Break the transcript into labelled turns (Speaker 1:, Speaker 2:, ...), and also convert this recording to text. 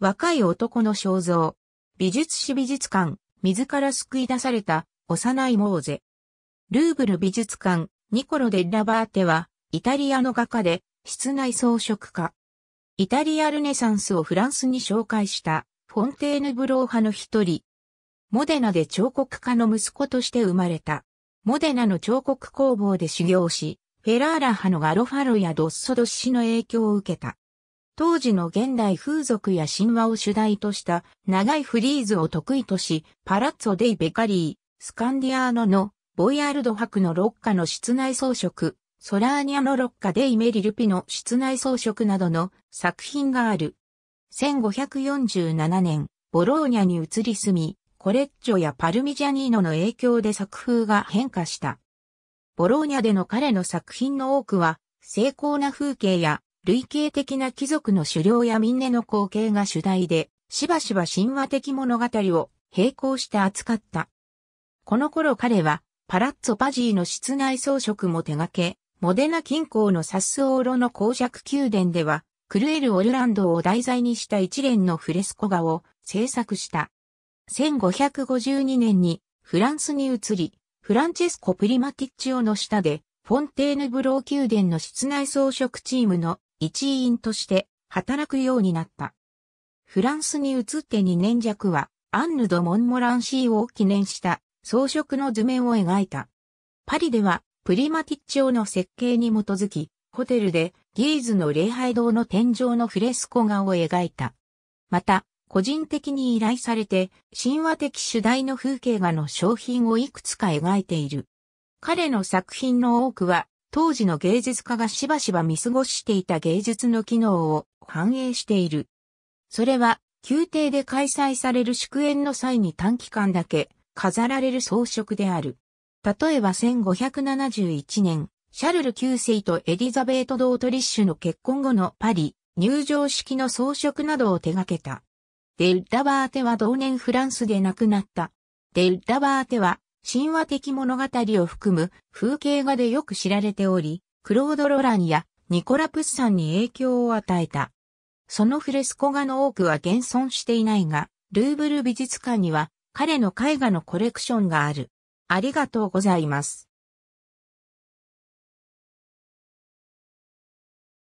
Speaker 1: 若い男の肖像。美術史美術館、自ら救い出された、幼いモーゼ。ルーブル美術館、ニコロ・デッラ・バーテは、イタリアの画家で、室内装飾家。イタリアルネサンスをフランスに紹介した、フォンテーヌブロー派の一人。モデナで彫刻家の息子として生まれた。モデナの彫刻工房で修行し、フェラーラ派のガロファロやドッソドッシの影響を受けた。当時の現代風俗や神話を主題とした長いフリーズを得意とし、パラッツォ・デイ・ベカリー、スカンディアーノのボイヤールド博の六花の室内装飾、ソラーニャの六花デイ・メリルピの室内装飾などの作品がある。1547年、ボローニャに移り住み、コレッジョやパルミジャニーノの影響で作風が変化した。ボローニャでの彼の作品の多くは、精巧な風景や類型的な貴族の狩猟や民音の光景が主題で、しばしば神話的物語を並行して扱った。この頃彼は、パラッツォパジーの室内装飾も手掛け、モデナ近郊のサスオーロの公爵宮殿では、クルエル・オルランドを題材にした一連のフレスコ画を制作した。1552年にフランスに移り、フランチェスコ・プリマティッチオの下で、フォンテーヌブロー宮殿の室内装飾チームの一員として働くようになった。フランスに移って2年弱は、アンヌ・ド・モンモランシーを記念した装飾の図面を描いた。パリでは、プリマティッチョの設計に基づき、ホテルでギーズの礼拝堂の天井のフレスコ画を描いた。また、個人的に依頼されて、神話的主題の風景画の商品をいくつか描いている。彼の作品の多くは、当時の芸術家がしばしば見過ごしていた芸術の機能を反映している。それは、宮廷で開催される祝宴の際に短期間だけ飾られる装飾である。例えば1571年、シャルル9世とエリザベート・ドートリッシュの結婚後のパリ、入場式の装飾などを手掛けた。デルダバーテは同年フランスで亡くなった。デルダバーテは神話的物語を含む風景画でよく知られており、クロード・ロランやニコラ・プッサンに影響を与えた。そのフレスコ画の多くは現存していないが、ルーブル美術館には彼の絵画のコレクションがある。ありがとうございます。